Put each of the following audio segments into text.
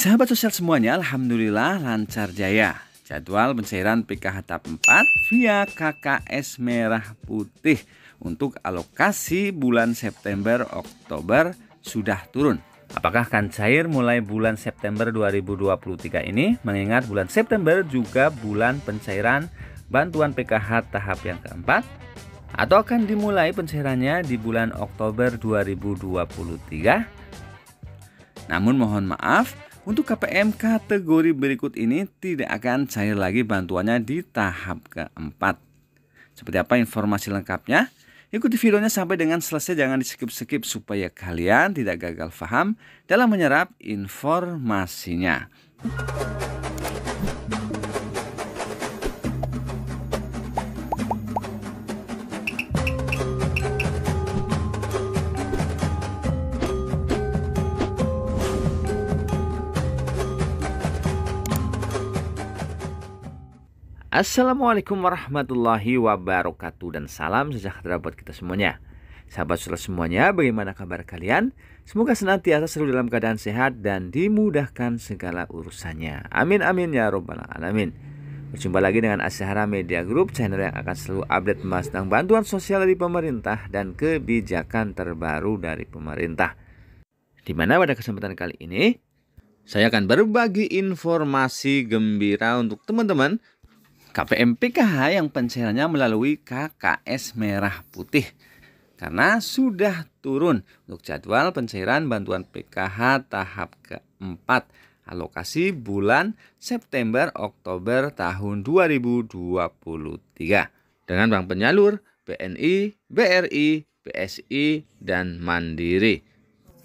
Sahabat sosial semuanya, Alhamdulillah lancar jaya. Jadwal pencairan PKH tahap 4 via KKS Merah Putih untuk alokasi bulan September Oktober sudah turun. Apakah akan cair mulai bulan September 2023 ini? Mengingat bulan September juga bulan pencairan bantuan PKH tahap yang keempat atau akan dimulai pencairannya di bulan Oktober 2023. Namun mohon maaf, untuk KPM kategori berikut ini tidak akan cair lagi bantuannya di tahap keempat. Seperti apa informasi lengkapnya? Ikuti videonya sampai dengan selesai, jangan di skip-skip supaya kalian tidak gagal paham dalam menyerap informasinya. Assalamualaikum warahmatullahi wabarakatuh dan salam sejahtera buat kita semuanya. Sahabat surat semuanya, bagaimana kabar kalian? Semoga senantiasa selalu dalam keadaan sehat dan dimudahkan segala urusannya. Amin amin ya robbal alamin. Berjumpa lagi dengan Asyara Media Group, channel yang akan selalu update mas tentang bantuan sosial dari pemerintah dan kebijakan terbaru dari pemerintah. Di mana pada kesempatan kali ini, saya akan berbagi informasi gembira untuk teman-teman KPMPKH yang pencairannya melalui KKS Merah Putih karena sudah turun untuk jadwal pencairan bantuan PKH tahap keempat alokasi bulan September Oktober tahun 2023 dengan bank penyalur BNI, BRI, BSI dan Mandiri.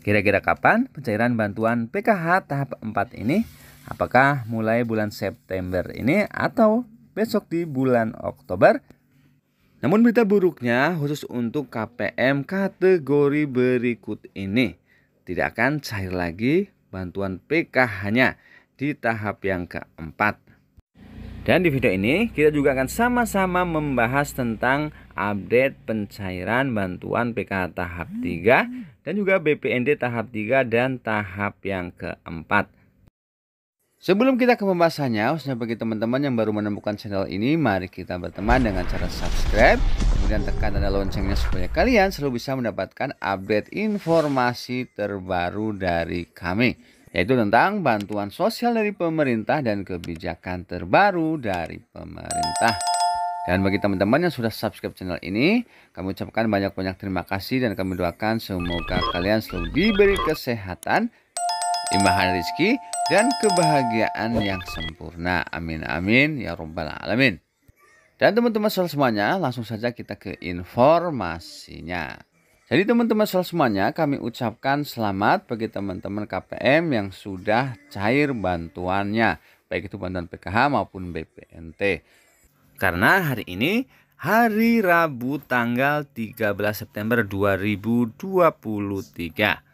Kira-kira kapan pencairan bantuan PKH tahap 4 ini? Apakah mulai bulan September ini atau besok di bulan Oktober. Namun berita buruknya khusus untuk KPM kategori berikut ini tidak akan cair lagi bantuan PKH-nya di tahap yang keempat. Dan di video ini kita juga akan sama-sama membahas tentang update pencairan bantuan PKH tahap 3 dan juga BPND tahap 3 dan tahap yang keempat. Sebelum kita ke pembahasannya, khususnya bagi teman-teman yang baru menemukan channel ini, mari kita berteman dengan cara subscribe, kemudian tekan tanda loncengnya supaya kalian selalu bisa mendapatkan update informasi terbaru dari kami, yaitu tentang bantuan sosial dari pemerintah dan kebijakan terbaru dari pemerintah. Dan bagi teman-teman yang sudah subscribe channel ini, kami ucapkan banyak-banyak terima kasih dan kami doakan semoga kalian selalu diberi kesehatan limpahan rizki, dan kebahagiaan yang sempurna. Amin, amin, ya robbal alamin. Dan teman-teman soal semuanya, langsung saja kita ke informasinya. Jadi teman-teman soal semuanya, kami ucapkan selamat bagi teman-teman KPM yang sudah cair bantuannya, baik itu bantuan PKH maupun BPNT. Karena hari ini hari Rabu tanggal 13 September 2023.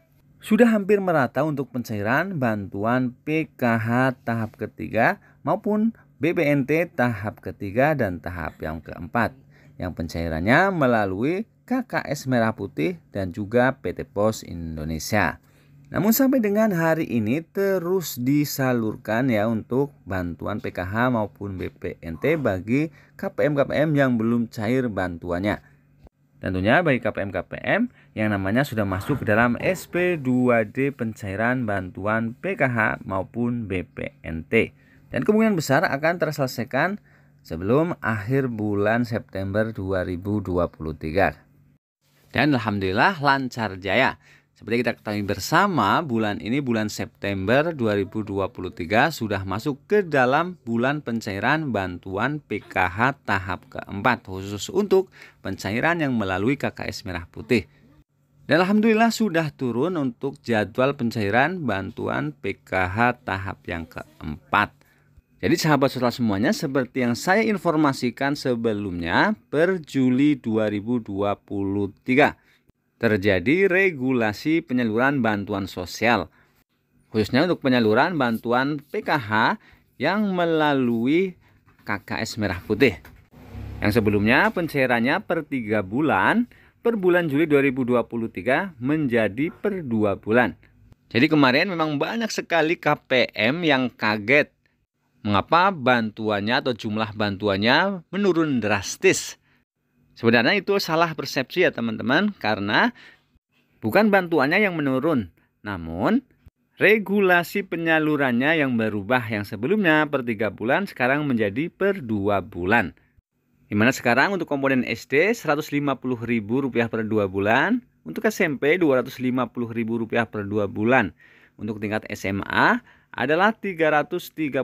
Sudah hampir merata untuk pencairan bantuan PKH tahap ketiga maupun BPNT tahap ketiga dan tahap yang keempat yang pencairannya melalui KKS Merah Putih dan juga PT Pos Indonesia. Namun sampai dengan hari ini terus disalurkan ya untuk bantuan PKH maupun BPNT bagi KPM-KPM yang belum cair bantuannya. Tentunya bagi KPM-KPM yang namanya sudah masuk ke dalam SP2D pencairan bantuan PKH maupun BPNT. Dan kemungkinan besar akan terselesaikan sebelum akhir bulan September 2023. Dan alhamdulillah lancar jaya. Seperti kita ketahui bersama, bulan ini bulan September 2023 sudah masuk ke dalam bulan pencairan bantuan PKH tahap keempat khusus untuk pencairan yang melalui KKS Merah Putih. Dan Alhamdulillah sudah turun untuk jadwal pencairan bantuan PKH tahap yang keempat. Jadi sahabat sosial semuanya seperti yang saya informasikan sebelumnya per Juli 2023 terjadi regulasi penyaluran bantuan sosial, khususnya untuk penyaluran bantuan PKH yang melalui KKS Merah Putih. Yang sebelumnya pencairannya per 3 bulan, per bulan Juli 2023 menjadi per 2 bulan. Jadi kemarin memang banyak sekali KPM yang kaget mengapa bantuannya atau jumlah bantuannya menurun drastis Sebenarnya itu salah persepsi ya teman-teman karena bukan bantuannya yang menurun, namun regulasi penyalurannya yang berubah yang sebelumnya per 3 bulan sekarang menjadi per 2 bulan. Dimana sekarang untuk komponen SD Rp150.000 per 2 bulan, untuk SMP Rp250.000 per 2 bulan, untuk tingkat SMA adalah 333.000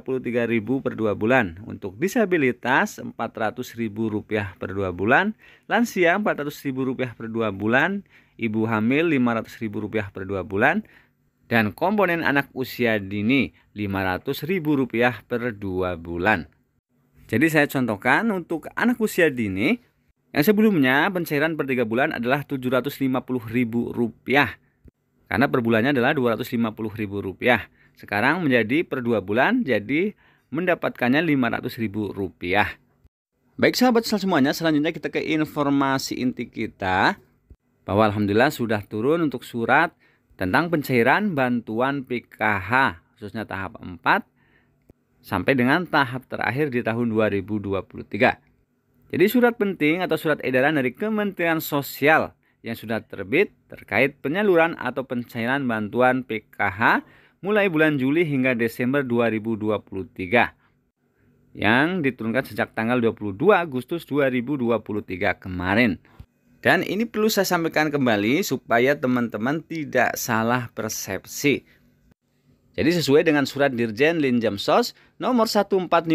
per 2 bulan. Untuk disabilitas 400.000 rupiah per 2 bulan, lansia 400.000 rupiah per 2 bulan, ibu hamil 500.000 rupiah per 2 bulan, dan komponen anak usia dini 500.000 rupiah per 2 bulan. Jadi saya contohkan untuk anak usia dini yang sebelumnya pencairan per 3 bulan adalah 750.000 rupiah karena per bulannya adalah 250.000 rupiah sekarang menjadi per 2 bulan jadi mendapatkannya ribu rupiah Baik sahabat sel semuanya, selanjutnya kita ke informasi inti kita bahwa alhamdulillah sudah turun untuk surat tentang pencairan bantuan PKH khususnya tahap 4 sampai dengan tahap terakhir di tahun 2023. Jadi surat penting atau surat edaran dari Kementerian Sosial yang sudah terbit terkait penyaluran atau pencairan bantuan PKH mulai bulan Juli hingga Desember 2023 yang diturunkan sejak tanggal 22 Agustus 2023 kemarin. Dan ini perlu saya sampaikan kembali supaya teman-teman tidak salah persepsi. Jadi sesuai dengan surat Dirjen Linjamsos nomor 1450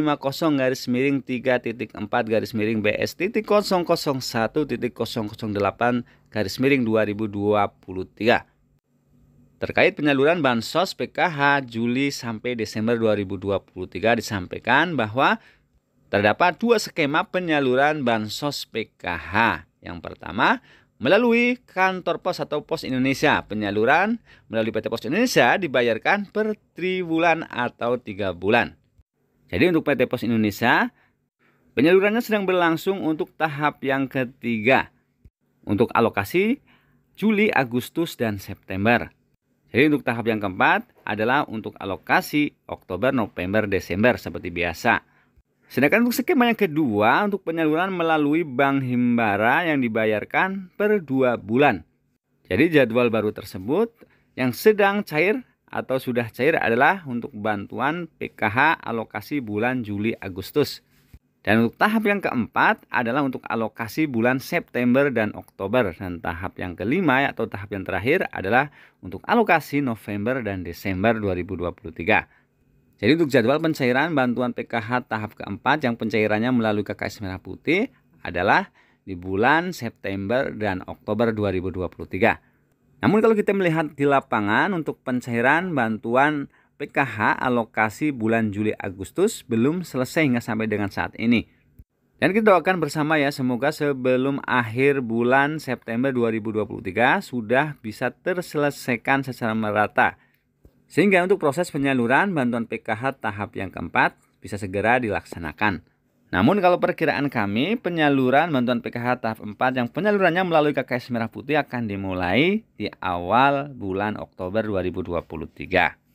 garis miring 3.4 garis miring BS.001.008 garis miring 2023 Terkait penyaluran bansos PKH Juli sampai Desember 2023 disampaikan bahwa terdapat dua skema penyaluran bansos PKH. Yang pertama, melalui kantor pos atau pos Indonesia. Penyaluran melalui PT Pos Indonesia dibayarkan per triwulan atau tiga bulan. Jadi untuk PT Pos Indonesia, penyalurannya sedang berlangsung untuk tahap yang ketiga. Untuk alokasi Juli, Agustus, dan September. Jadi untuk tahap yang keempat adalah untuk alokasi Oktober, November, Desember seperti biasa. Sedangkan untuk skema yang kedua untuk penyaluran melalui bank himbara yang dibayarkan per dua bulan. Jadi jadwal baru tersebut yang sedang cair atau sudah cair adalah untuk bantuan PKH alokasi bulan Juli Agustus. Dan untuk tahap yang keempat adalah untuk alokasi bulan September dan Oktober. Dan tahap yang kelima atau tahap yang terakhir adalah untuk alokasi November dan Desember 2023. Jadi untuk jadwal pencairan bantuan PKH tahap keempat yang pencairannya melalui KKS Merah Putih adalah di bulan September dan Oktober 2023. Namun kalau kita melihat di lapangan untuk pencairan bantuan PKH alokasi bulan Juli Agustus belum selesai hingga sampai dengan saat ini. Dan kita doakan bersama ya, semoga sebelum akhir bulan September 2023 sudah bisa terselesaikan secara merata. Sehingga untuk proses penyaluran bantuan PKH tahap yang keempat bisa segera dilaksanakan. Namun kalau perkiraan kami, penyaluran bantuan PKH tahap 4 yang penyalurannya melalui KKS Merah Putih akan dimulai di awal bulan Oktober 2023.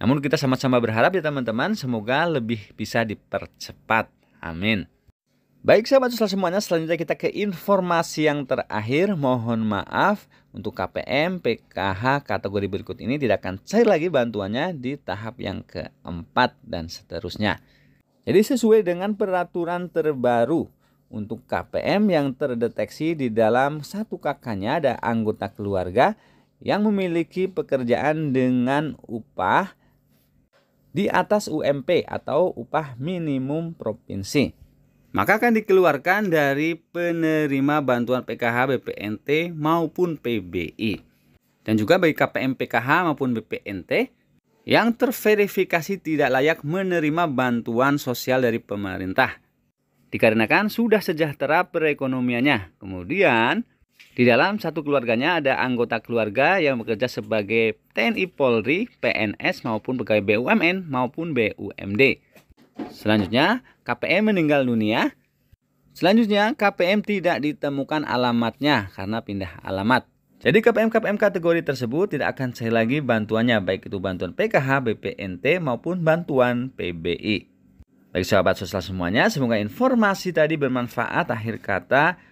Namun kita sama-sama berharap ya teman-teman semoga lebih bisa dipercepat. Amin. Baik sahabat susah semuanya selanjutnya kita ke informasi yang terakhir Mohon maaf untuk KPM PKH kategori berikut ini tidak akan cair lagi bantuannya di tahap yang keempat dan seterusnya Jadi sesuai dengan peraturan terbaru untuk KPM yang terdeteksi di dalam satu kakaknya ada anggota keluarga yang memiliki pekerjaan dengan upah di atas UMP atau upah minimum provinsi. Maka akan dikeluarkan dari penerima bantuan PKH BPNT maupun PBI. Dan juga bagi KPM PKH maupun BPNT yang terverifikasi tidak layak menerima bantuan sosial dari pemerintah. Dikarenakan sudah sejahtera perekonomiannya. Kemudian di dalam satu keluarganya ada anggota keluarga yang bekerja sebagai TNI Polri, PNS maupun pegawai BUMN maupun BUMD. Selanjutnya, KPM meninggal dunia. Selanjutnya, KPM tidak ditemukan alamatnya karena pindah alamat. Jadi KPM-KPM kategori tersebut tidak akan saya lagi bantuannya, baik itu bantuan PKH, BPNT maupun bantuan PBI. Baik sahabat sosial semuanya, semoga informasi tadi bermanfaat. Akhir kata,